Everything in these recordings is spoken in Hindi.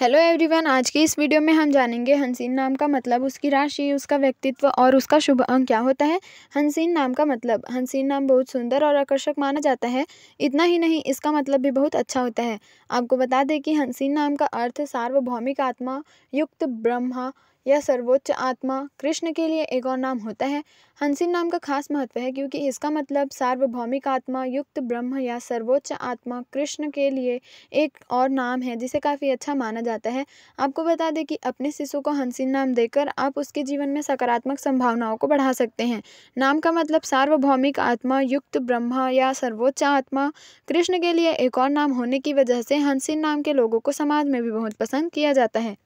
हेलो एवरीवन आज के इस वीडियो में हम जानेंगे हंसीन नाम का मतलब उसकी राशि उसका व्यक्तित्व और उसका शुभ अंक क्या होता है हंसीन नाम का मतलब हंसीन नाम बहुत सुंदर और आकर्षक माना जाता है इतना ही नहीं इसका मतलब भी बहुत अच्छा होता है आपको बता दें कि हंसीन नाम का अर्थ सार्वभौमिक आत्मा युक्त ब्रह्मा या सर्वोच्च आत्मा कृष्ण के लिए एक और नाम होता है हंसिन नाम का खास महत्व है क्योंकि इसका मतलब सार्वभौमिक आत्मा युक्त ब्रह्म या सर्वोच्च आत्मा कृष्ण के लिए एक और नाम है जिसे काफ़ी अच्छा माना जाता है आपको बता दें कि अपने शिशु को हंसिन नाम देकर आप उसके जीवन में सकारात्मक संभावनाओं को बढ़ा सकते हैं नाम का मतलब सार्वभौमिक आत्मा युक्त ब्रह्मा या सर्वोच्च आत्मा कृष्ण के लिए एक और नाम होने की वजह से हंसिन नाम के लोगों को समाज में भी बहुत पसंद किया जाता है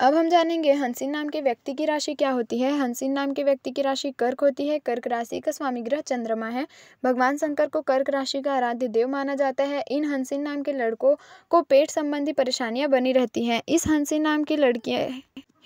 अब हम जानेंगे हंसिन नाम के व्यक्ति की राशि क्या होती है हंसिन नाम के व्यक्ति की राशि कर्क होती है कर्क राशि का स्वामी ग्रह चंद्रमा है भगवान शंकर को कर्क राशि का आराध्य देव माना जाता है इन हंसिन नाम के लड़कों को पेट संबंधी परेशानियां बनी रहती हैं इस हंसिन नाम की लड़कियाँ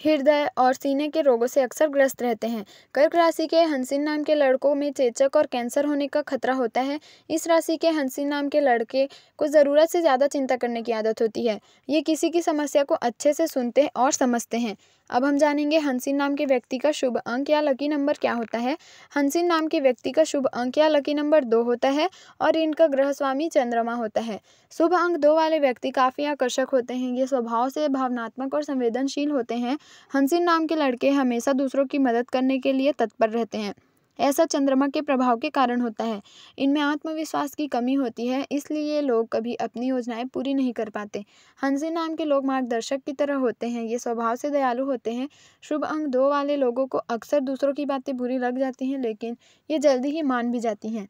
हृदय और सीने के रोगों से अक्सर ग्रस्त रहते हैं कर्क राशि के हंसिन नाम के लड़कों में चेचक और कैंसर होने का खतरा होता है इस राशि के हंसिन नाम के लड़के को ज़रूरत से ज़्यादा चिंता करने की आदत होती है ये किसी की समस्या को अच्छे से सुनते और समझते हैं अब हम जानेंगे हंसिन नाम के व्यक्ति का शुभ अंक या लकी नंबर क्या होता है हंसिन नाम के व्यक्ति का शुभ अंक या लकी नंबर दो होता है और इनका ग्रह स्वामी चंद्रमा होता है शुभ अंक दो वाले व्यक्ति काफ़ी आकर्षक होते हैं ये स्वभाव से भावनात्मक और संवेदनशील होते हैं हंसिन नाम के लड़के हमेशा दूसरों की मदद करने के लिए तत्पर रहते हैं ऐसा चंद्रमा के प्रभाव के कारण होता है इनमें आत्मविश्वास की कमी होती है इसलिए लोग कभी अपनी योजनाएं पूरी नहीं कर पाते हंसी नाम के लोग मार्गदर्शक की तरह होते हैं ये स्वभाव से दयालु होते हैं शुभ अंग दो वाले लोगों को अक्सर दूसरों की बातें बुरी लग जाती हैं लेकिन ये जल्दी ही मान भी जाती हैं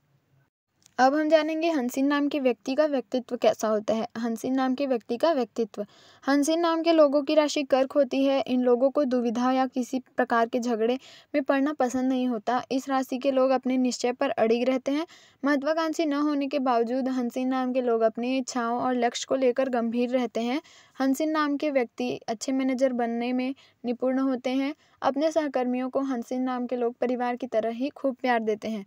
अब हम जानेंगे हंसिन नाम के व्यक्ति का व्यक्तित्व कैसा होता है हंसिन नाम के व्यक्ति का व्यक्तित्व हंसिन नाम के लोगों की राशि कर्क होती है इन लोगों को दुविधा या किसी प्रकार के झगड़े में पड़ना पसंद नहीं होता इस राशि के लोग अपने निश्चय पर अड़िग रहते हैं महत्वाकांक्षी न होने के बावजूद हंसिन नाम के लोग अपनी इच्छाओं और लक्ष्य को लेकर गंभीर रहते हैं हंसिन नाम के व्यक्ति अच्छे मैनेजर बनने में निपुण होते हैं अपने सहकर्मियों को हंसिन नाम के लोग परिवार की तरह ही खूब प्यार देते हैं